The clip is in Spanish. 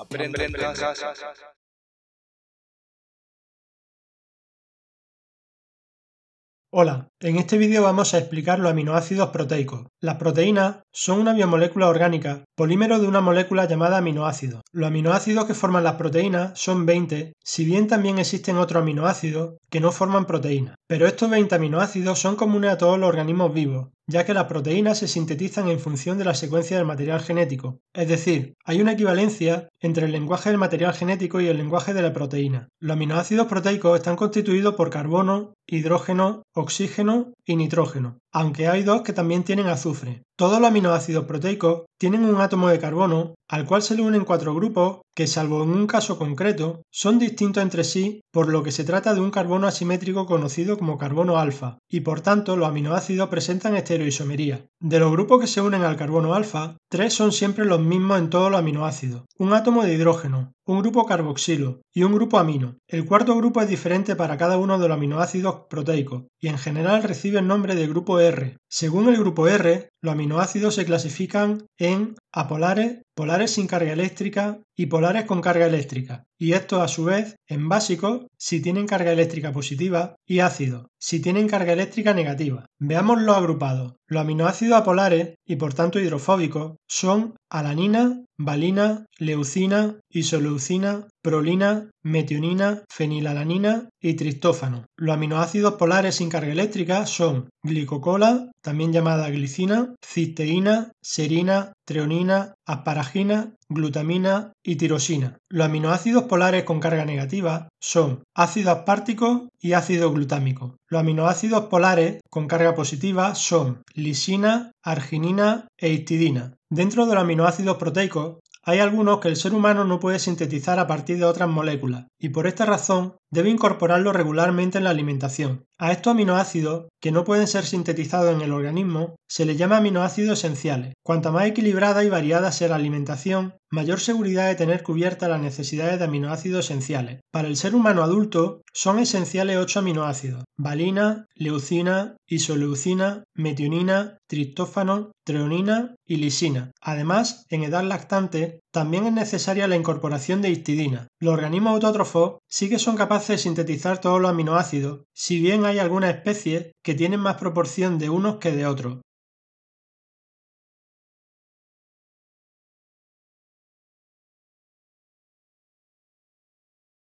अपने Hola, en este vídeo vamos a explicar los aminoácidos proteicos. Las proteínas son una biomolécula orgánica, polímero de una molécula llamada aminoácido. Los aminoácidos que forman las proteínas son 20, si bien también existen otros aminoácidos que no forman proteínas. Pero estos 20 aminoácidos son comunes a todos los organismos vivos, ya que las proteínas se sintetizan en función de la secuencia del material genético. Es decir, hay una equivalencia entre el lenguaje del material genético y el lenguaje de la proteína. Los aminoácidos proteicos están constituidos por carbono, hidrógeno, oxígeno y nitrógeno aunque hay dos que también tienen azufre. Todos los aminoácidos proteicos tienen un átomo de carbono al cual se le unen cuatro grupos que, salvo en un caso concreto, son distintos entre sí por lo que se trata de un carbono asimétrico conocido como carbono alfa, y por tanto los aminoácidos presentan estereoisomería. De los grupos que se unen al carbono alfa, tres son siempre los mismos en todos los aminoácidos, un átomo de hidrógeno, un grupo carboxilo y un grupo amino. El cuarto grupo es diferente para cada uno de los aminoácidos proteicos y en general recibe el nombre de grupo R. Según el grupo R, los aminoácidos se clasifican en apolares, polares sin carga eléctrica y polares con carga eléctrica, y esto a su vez en básicos si tienen carga eléctrica positiva y ácidos si tienen carga eléctrica negativa. Veámoslo agrupado. Los aminoácidos apolares y por tanto hidrofóbicos son alanina, valina, leucina, isoleucina, prolina, metionina, fenilalanina y tristófano. Los aminoácidos polares sin carga eléctrica son glicocola, también llamada glicina, cisteína, serina, treonina, asparagina, glutamina y tirosina. Los aminoácidos polares con carga negativa son ácido aspartico y ácido glutámico. Los aminoácidos polares con carga positiva son lisina, arginina e histidina. Dentro de los aminoácidos proteicos hay algunos que el ser humano no puede sintetizar a partir de otras moléculas, y por esta razón debe incorporarlo regularmente en la alimentación. A estos aminoácidos, que no pueden ser sintetizados en el organismo, se les llama aminoácidos esenciales. Cuanta más equilibrada y variada sea la alimentación, mayor seguridad de tener cubiertas las necesidades de aminoácidos esenciales. Para el ser humano adulto, son esenciales 8 aminoácidos: valina, leucina, isoleucina, metionina, triptófano, treonina y lisina. Además, en edad lactante, también es necesaria la incorporación de histidina. Los organismos autótrofos sí que son capaces de sintetizar todos los aminoácidos, si bien hay algunas especies que tienen más proporción de unos que de otros.